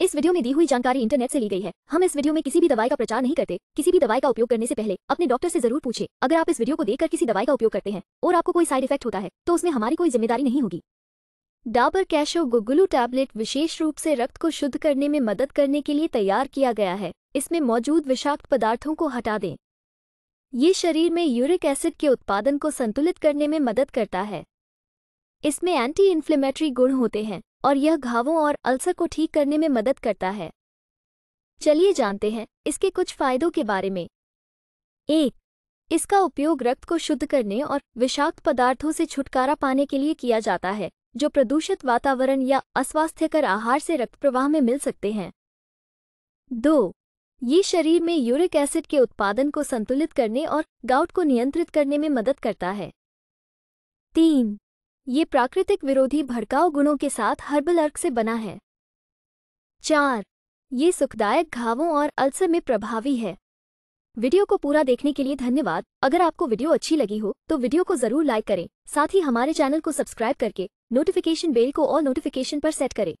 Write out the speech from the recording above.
इस वीडियो में दी हुई जानकारी इंटरनेट से ली गई है हम इस वीडियो में किसी भी दवाई का प्रचार नहीं करते किसी भी दवाई का उपयोग करने से पहले अपने डॉक्टर से जरूर पूछे अगर आप इस वीडियो को देखकर किसी दवाई का उपयोग करते हैं और आपको कोई साइड इफेक्ट होता है तो उसमें हमारी कोई जिम्मेदारी नहीं होगी डाबर कैशो गुगुलू टैबलेट विशेष रूप से रक्त को शुद्ध करने में मदद करने के लिए तैयार किया गया है इसमें मौजूद विषाक्त पदार्थों को हटा दें ये शरीर में यूरिक एसिड के उत्पादन को संतुलित करने में मदद करता है इसमें एंटी इन्फ्लेमेटरी गुण होते हैं और यह घावों और अल्सर को ठीक करने में मदद करता है चलिए जानते हैं इसके कुछ फायदों के बारे में एक इसका उपयोग रक्त को शुद्ध करने और विषाक्त पदार्थों से छुटकारा पाने के लिए किया जाता है जो प्रदूषित वातावरण या अस्वास्थ्यकर आहार से रक्त प्रवाह में मिल सकते हैं दो ये शरीर में यूरिक एसिड के उत्पादन को संतुलित करने और गाउट को नियंत्रित करने में मदद करता है तीन ये प्राकृतिक विरोधी भड़काऊ गुणों के साथ हर्बल अर्क से बना है चार ये सुखदायक घावों और अल्सर में प्रभावी है वीडियो को पूरा देखने के लिए धन्यवाद अगर आपको वीडियो अच्छी लगी हो तो वीडियो को जरूर लाइक करें साथ ही हमारे चैनल को सब्सक्राइब करके नोटिफिकेशन बेल को और नोटिफिकेशन पर सेट करें